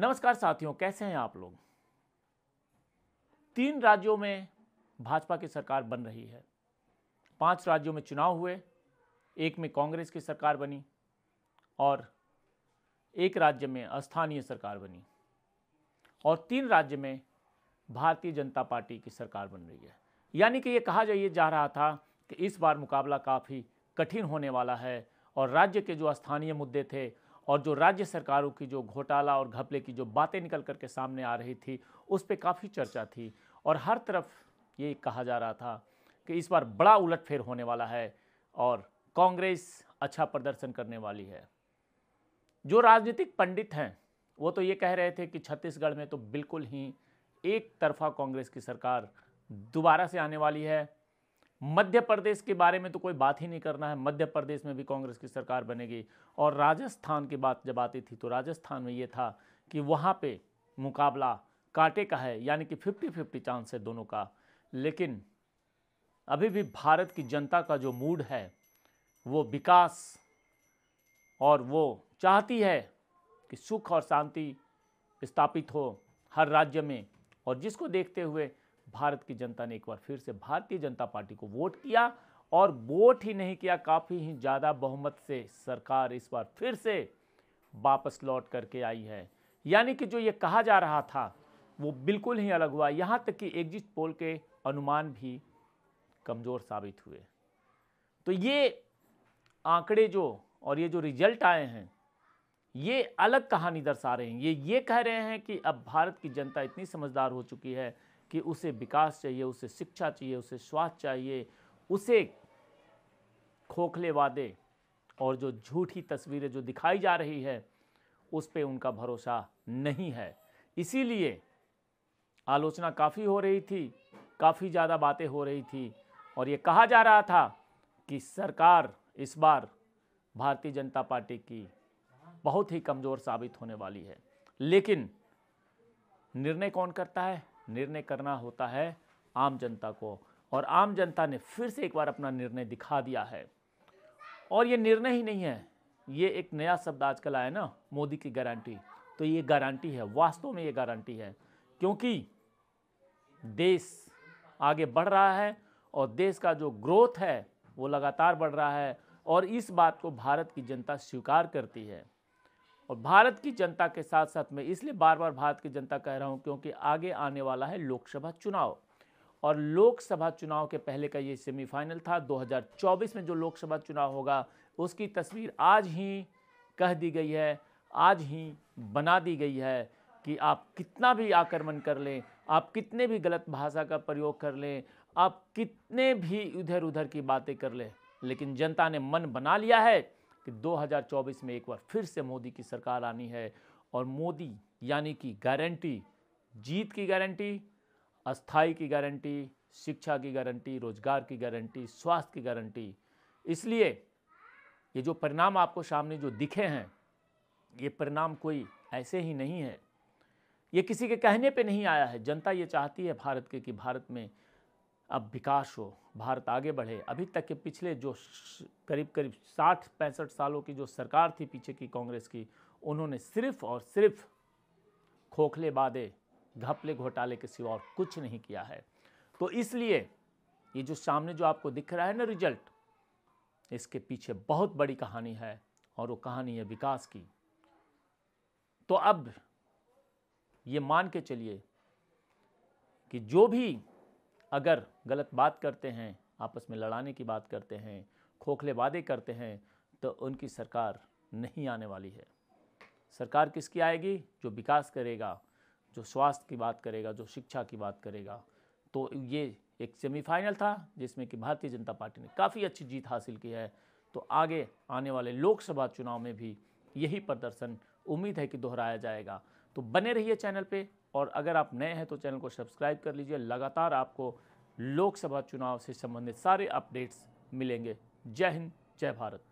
नमस्कार साथियों कैसे हैं आप लोग तीन राज्यों में भाजपा की सरकार बन रही है पांच राज्यों में चुनाव हुए एक में कांग्रेस की सरकार बनी और एक राज्य में स्थानीय सरकार बनी और तीन राज्य में भारतीय जनता पार्टी की सरकार बन रही है यानी कि ये कहा जाइए जा रहा था कि इस बार मुकाबला काफ़ी कठिन होने वाला है और राज्य के जो स्थानीय मुद्दे थे और जो राज्य सरकारों की जो घोटाला और घपले की जो बातें निकल करके सामने आ रही थी उस पर काफ़ी चर्चा थी और हर तरफ ये कहा जा रहा था कि इस बार बड़ा उलटफेर होने वाला है और कांग्रेस अच्छा प्रदर्शन करने वाली है जो राजनीतिक पंडित हैं वो तो ये कह रहे थे कि छत्तीसगढ़ में तो बिल्कुल ही एक तरफा कांग्रेस की सरकार दोबारा से आने वाली है मध्य प्रदेश के बारे में तो कोई बात ही नहीं करना है मध्य प्रदेश में भी कांग्रेस की सरकार बनेगी और राजस्थान की बात जब आती थी तो राजस्थान में ये था कि वहाँ पे मुकाबला कांटे का है यानी कि फिफ्टी फिफ्टी चांस है दोनों का लेकिन अभी भी भारत की जनता का जो मूड है वो विकास और वो चाहती है कि सुख और शांति स्थापित हो हर राज्य में और जिसको देखते हुए भारत की जनता ने एक बार फिर से भारतीय जनता पार्टी को वोट किया और वोट ही नहीं किया काफ़ी ही ज़्यादा बहुमत से सरकार इस बार फिर से वापस लौट करके आई है यानी कि जो ये कहा जा रहा था वो बिल्कुल ही अलग हुआ यहाँ तक कि एग्जिट पोल के अनुमान भी कमज़ोर साबित हुए तो ये आंकड़े जो और ये जो रिजल्ट आए हैं ये अलग कहानी दर्शा रहे हैं ये ये कह रहे हैं कि अब भारत की जनता इतनी समझदार हो चुकी है कि उसे विकास चाहिए उसे शिक्षा चाहिए उसे स्वास्थ्य चाहिए उसे खोखले वादे और जो झूठी तस्वीरें जो दिखाई जा रही है उस पर उनका भरोसा नहीं है इसीलिए आलोचना काफ़ी हो रही थी काफ़ी ज़्यादा बातें हो रही थी और ये कहा जा रहा था कि सरकार इस बार भारतीय जनता पार्टी की बहुत ही कमज़ोर साबित होने वाली है लेकिन निर्णय कौन करता है निर्णय करना होता है आम जनता को और आम जनता ने फिर से एक बार अपना निर्णय दिखा दिया है और ये निर्णय ही नहीं है ये एक नया शब्द आजकल आया ना मोदी की गारंटी तो ये गारंटी है वास्तव में ये गारंटी है क्योंकि देश आगे बढ़ रहा है और देश का जो ग्रोथ है वो लगातार बढ़ रहा है और इस बात को भारत की जनता स्वीकार करती है और भारत की जनता के साथ साथ मैं इसलिए बार बार भारत की जनता कह रहा हूँ क्योंकि आगे आने वाला है लोकसभा चुनाव और लोकसभा चुनाव के पहले का ये सेमीफाइनल था 2024 में जो लोकसभा चुनाव होगा उसकी तस्वीर आज ही कह दी गई है आज ही बना दी गई है कि आप कितना भी आक्रमण कर लें आप कितने भी गलत भाषा का प्रयोग कर लें आप कितने भी इधर उधर की बातें कर लें लेकिन जनता ने मन बना लिया है कि 2024 में एक बार फिर से मोदी की सरकार आनी है और मोदी यानी कि गारंटी जीत की गारंटी अस्थाई की गारंटी शिक्षा की गारंटी रोजगार की गारंटी स्वास्थ्य की गारंटी इसलिए ये जो परिणाम आपको सामने जो दिखे हैं ये परिणाम कोई ऐसे ही नहीं है ये किसी के कहने पे नहीं आया है जनता ये चाहती है भारत के कि भारत में अब विकास हो भारत आगे बढ़े अभी तक के पिछले जो करीब करीब साठ पैंसठ सालों की जो सरकार थी पीछे की कांग्रेस की उन्होंने सिर्फ और सिर्फ खोखले बादे घपले घोटाले के सिवा और कुछ नहीं किया है तो इसलिए ये जो सामने जो आपको दिख रहा है ना रिजल्ट इसके पीछे बहुत बड़ी कहानी है और वो कहानी है विकास की तो अब ये मान के चलिए कि जो भी अगर गलत बात करते हैं आपस में लड़ाने की बात करते हैं खोखले वादे करते हैं तो उनकी सरकार नहीं आने वाली है सरकार किसकी आएगी जो विकास करेगा जो स्वास्थ्य की बात करेगा जो शिक्षा की बात करेगा तो ये एक सेमीफाइनल था जिसमें कि भारतीय जनता पार्टी ने काफ़ी अच्छी जीत हासिल की है तो आगे आने वाले लोकसभा चुनाव में भी यही प्रदर्शन उम्मीद है कि दोहराया जाएगा तो बने रहिए चैनल पे और अगर आप नए हैं तो चैनल को सब्सक्राइब कर लीजिए लगातार आपको लोकसभा चुनाव से संबंधित सारे अपडेट्स मिलेंगे जय हिंद जय भारत